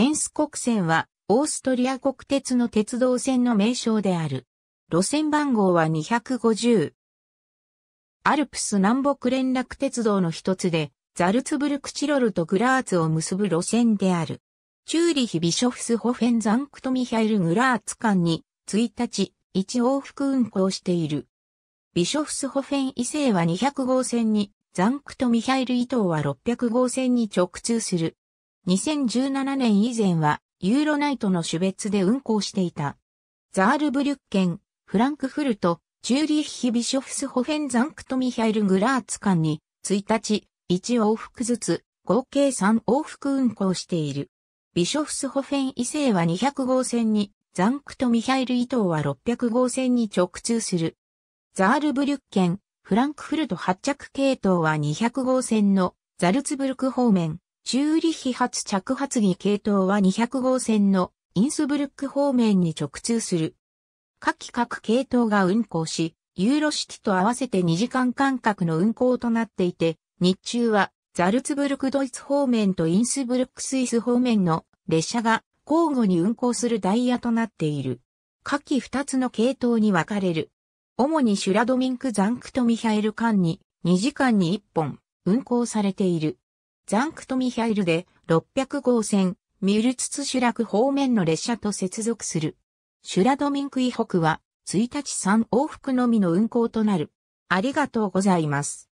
エンス国線は、オーストリア国鉄の鉄道線の名称である。路線番号は250。アルプス南北連絡鉄道の一つで、ザルツブルクチロルとグラーツを結ぶ路線である。チューリヒ・ビショフスホフェン・ザンクト・ミハイル・グラーツ間に、1日、1往復運行している。ビショフスホフェン伊勢は200号線に、ザンクト・ミハイル・伊藤は600号線に直通する。2017年以前はユーロナイトの種別で運行していた。ザールブリュッケン、フランクフルト、チューリッヒ・ビショフスホフェンザンクトミハイル・グラーツ間に1日1往復ずつ合計3往復運行している。ビショフスホフェン異性は200号線に、ザンクトミハイル伊東は600号線に直通する。ザールブリュッケン、フランクフルト発着系統は200号線のザルツブルク方面、チューリヒ発着発儀系統は200号線のインスブルック方面に直通する。下記各系統が運行し、ユーロシティと合わせて2時間間隔の運行となっていて、日中はザルツブルクドイツ方面とインスブルックスイス方面の列車が交互に運行するダイヤとなっている。下記2つの系統に分かれる。主にシュラドミンク・ザンクとミハエル間に2時間に1本運行されている。ザンクトミヒャイルで600号線、ミュルツツシュラク方面の列車と接続する。シュラドミンク以北は1日3往復のみの運行となる。ありがとうございます。